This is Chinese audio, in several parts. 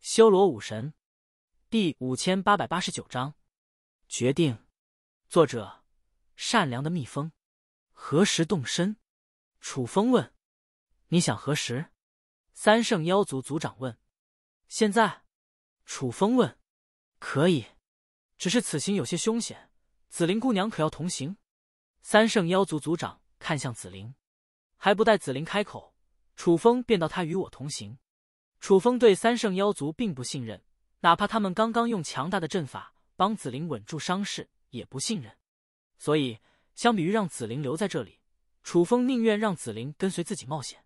修罗武神，第五千八百八十九章决定。作者：善良的蜜蜂。何时动身？楚风问。你想何时？三圣妖族族长问。现在？楚风问。可以，只是此行有些凶险，紫菱姑娘可要同行？三圣妖族族长看向紫菱，还不待紫菱开口，楚风便道：“他与我同行。”楚风对三圣妖族并不信任，哪怕他们刚刚用强大的阵法帮紫菱稳住伤势，也不信任。所以，相比于让紫菱留在这里，楚风宁愿让紫菱跟随自己冒险。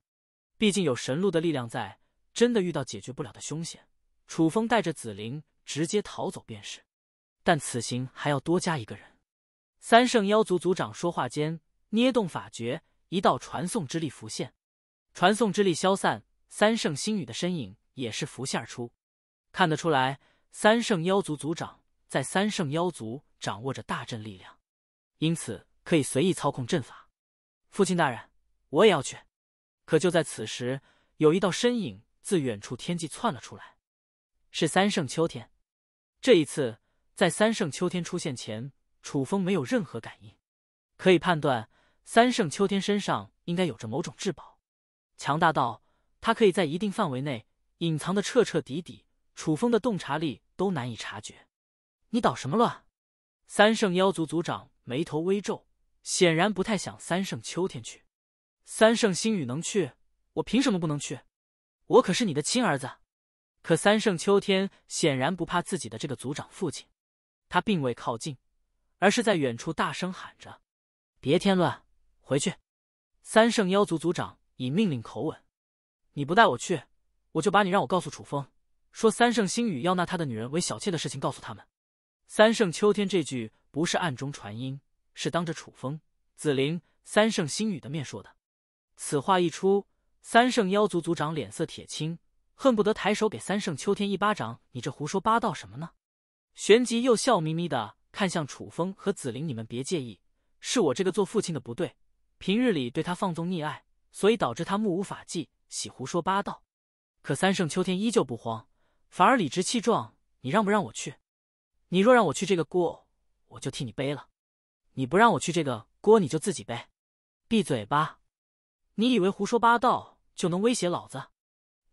毕竟有神鹿的力量在，真的遇到解决不了的凶险，楚风带着紫菱直接逃走便是。但此行还要多加一个人。三圣妖族族长说话间，捏动法诀，一道传送之力浮现，传送之力消散。三圣星宇的身影也是浮现而出，看得出来，三圣妖族族长在三圣妖族掌握着大阵力量，因此可以随意操控阵法。父亲大人，我也要去。可就在此时，有一道身影自远处天际窜了出来，是三圣秋天。这一次，在三圣秋天出现前，楚风没有任何感应，可以判断三圣秋天身上应该有着某种至宝，强大到。他可以在一定范围内隐藏的彻彻底底，楚风的洞察力都难以察觉。你捣什么乱？三圣妖族族长眉头微皱，显然不太想三圣秋天去。三圣星宇能去，我凭什么不能去？我可是你的亲儿子。可三圣秋天显然不怕自己的这个族长父亲，他并未靠近，而是在远处大声喊着：“别添乱，回去！”三圣妖族族长以命令口吻。你不带我去，我就把你让我告诉楚风，说三圣星宇要纳他的女人为小妾的事情告诉他们。三圣秋天这句不是暗中传音，是当着楚风、紫菱、三圣星宇的面说的。此话一出，三圣妖族族长脸色铁青，恨不得抬手给三圣秋天一巴掌。你这胡说八道什么呢？旋即又笑眯眯的看向楚风和紫菱，你们别介意，是我这个做父亲的不对，平日里对他放纵溺爱，所以导致他目无法纪。喜胡说八道，可三圣秋天依旧不慌，反而理直气壮。你让不让我去？你若让我去这个锅，我就替你背了；你不让我去这个锅，你就自己背。闭嘴吧！你以为胡说八道就能威胁老子？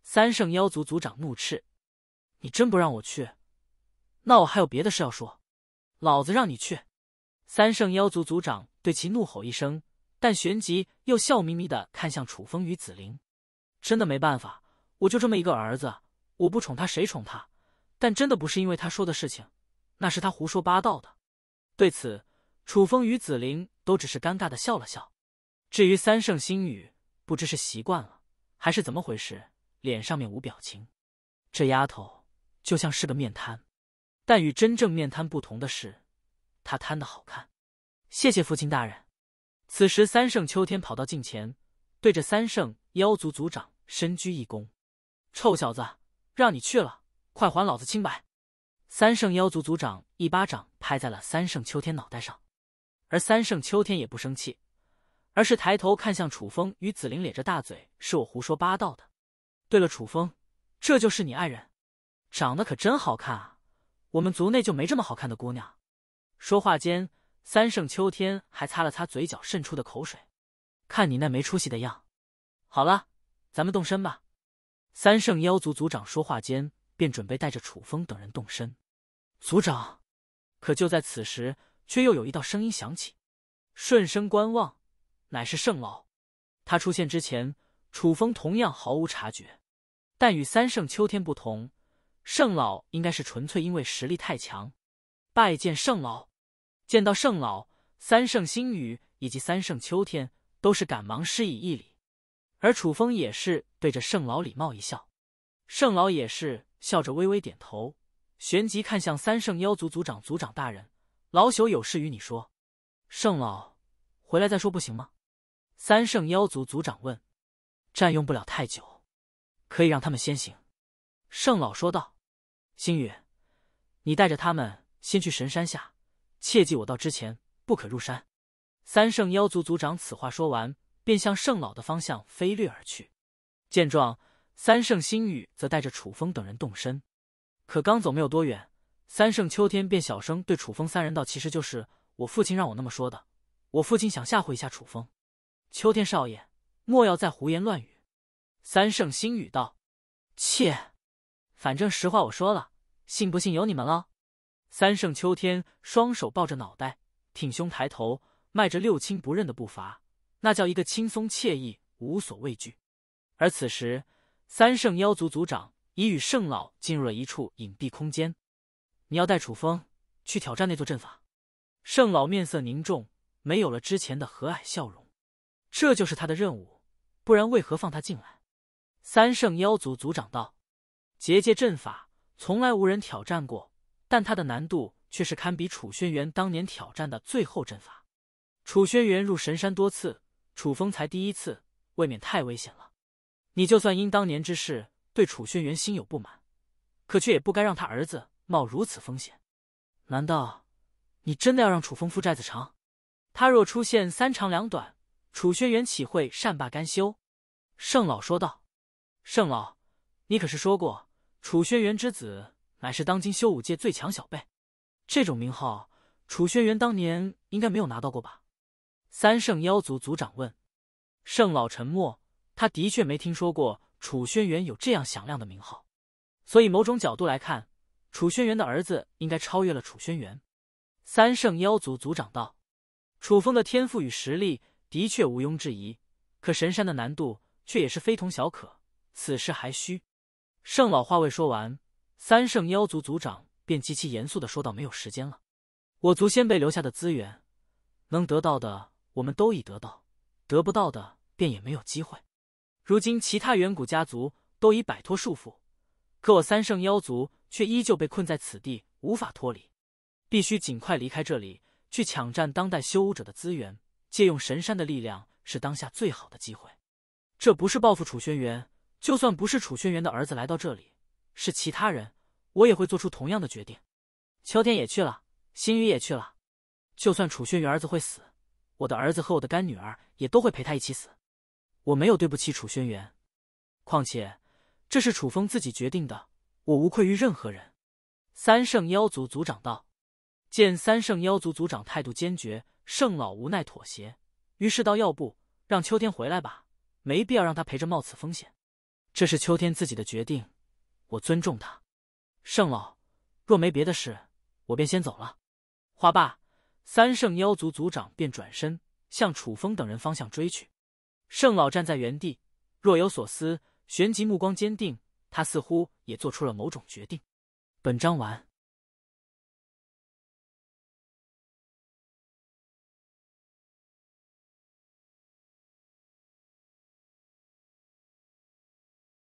三圣妖族族长怒斥：“你真不让我去，那我还有别的事要说。”老子让你去！三圣妖族族长对其怒吼一声，但旋即又笑眯眯的看向楚风与紫菱。真的没办法，我就这么一个儿子，我不宠他谁宠他？但真的不是因为他说的事情，那是他胡说八道的。对此，楚风与紫菱都只是尴尬的笑了笑。至于三圣星宇，不知是习惯了还是怎么回事，脸上面无表情。这丫头就像是个面瘫，但与真正面瘫不同的是，她瘫的好看。谢谢父亲大人。此时，三圣秋天跑到近前，对着三圣妖族族长。深鞠一躬，臭小子，让你去了，快还老子清白！三圣妖族族长一巴掌拍在了三圣秋天脑袋上，而三圣秋天也不生气，而是抬头看向楚风与紫菱，咧着大嘴：“是我胡说八道的。对了，楚风，这就是你爱人，长得可真好看啊！我们族内就没这么好看的姑娘。”说话间，三圣秋天还擦了擦嘴角渗出的口水，看你那没出息的样。好了。咱们动身吧。三圣妖族族长说话间，便准备带着楚风等人动身。族长，可就在此时，却又有一道声音响起。顺声观望，乃是圣老。他出现之前，楚风同样毫无察觉。但与三圣秋天不同，圣老应该是纯粹因为实力太强。拜见圣老！见到圣老，三圣星宇以及三圣秋天都是赶忙施以一礼。而楚风也是对着圣老礼貌一笑，圣老也是笑着微微点头，旋即看向三圣妖族族长族长大人：“老朽有事与你说。”圣老：“回来再说不行吗？”三圣妖族族长问：“占用不了太久，可以让他们先行。”圣老说道：“星宇，你带着他们先去神山下，切记我到之前不可入山。”三圣妖族族长此话说完。便向圣老的方向飞掠而去。见状，三圣星宇则带着楚风等人动身。可刚走没有多远，三圣秋天便小声对楚风三人道：“其实就是我父亲让我那么说的。我父亲想吓唬一下楚风。”秋天少爷，莫要再胡言乱语。”三圣星宇道。“切，反正实话我说了，信不信由你们了。”三圣秋天双手抱着脑袋，挺胸抬头，迈着六亲不认的步伐。那叫一个轻松惬意，无所畏惧。而此时，三圣妖族族长已与圣老进入了一处隐蔽空间。你要带楚风去挑战那座阵法？圣老面色凝重，没有了之前的和蔼笑容。这就是他的任务，不然为何放他进来？三圣妖族族长道：“结界阵法从来无人挑战过，但它的难度却是堪比楚轩辕当年挑战的最后阵法。楚轩辕入神山多次。”楚风才第一次，未免太危险了。你就算因当年之事对楚轩辕心有不满，可却也不该让他儿子冒如此风险。难道你真的要让楚风父债子偿？他若出现三长两短，楚轩辕岂会善罢甘休？盛老说道。盛老，你可是说过，楚轩辕之子乃是当今修武界最强小辈。这种名号，楚轩辕当年应该没有拿到过吧？三圣妖族族长问：“圣老沉默，他的确没听说过楚轩辕有这样响亮的名号，所以某种角度来看，楚轩辕的儿子应该超越了楚轩辕。”三圣妖族族长道：“楚风的天赋与实力的确毋庸置疑，可神山的难度却也是非同小可，此事还需……”圣老话未说完，三圣妖族族长便极其严肃的说道：“没有时间了，我族先辈留下的资源，能得到的。”我们都已得到，得不到的便也没有机会。如今其他远古家族都已摆脱束缚，可我三圣妖族却依旧被困在此地，无法脱离。必须尽快离开这里，去抢占当代修武者的资源。借用神山的力量是当下最好的机会。这不是报复楚轩辕，就算不是楚轩辕的儿子来到这里，是其他人，我也会做出同样的决定。秋天也去了，新宇也去了，就算楚轩辕儿子会死。我的儿子和我的干女儿也都会陪他一起死，我没有对不起楚轩辕，况且这是楚风自己决定的，我无愧于任何人。三圣妖族族长道，见三圣妖族族长态度坚决，圣老无奈妥协，于是道要不让秋天回来吧，没必要让他陪着冒此风险，这是秋天自己的决定，我尊重他。圣老，若没别的事，我便先走了。话罢。三圣妖族族长便转身向楚风等人方向追去，圣老站在原地，若有所思，旋即目光坚定，他似乎也做出了某种决定。本章完。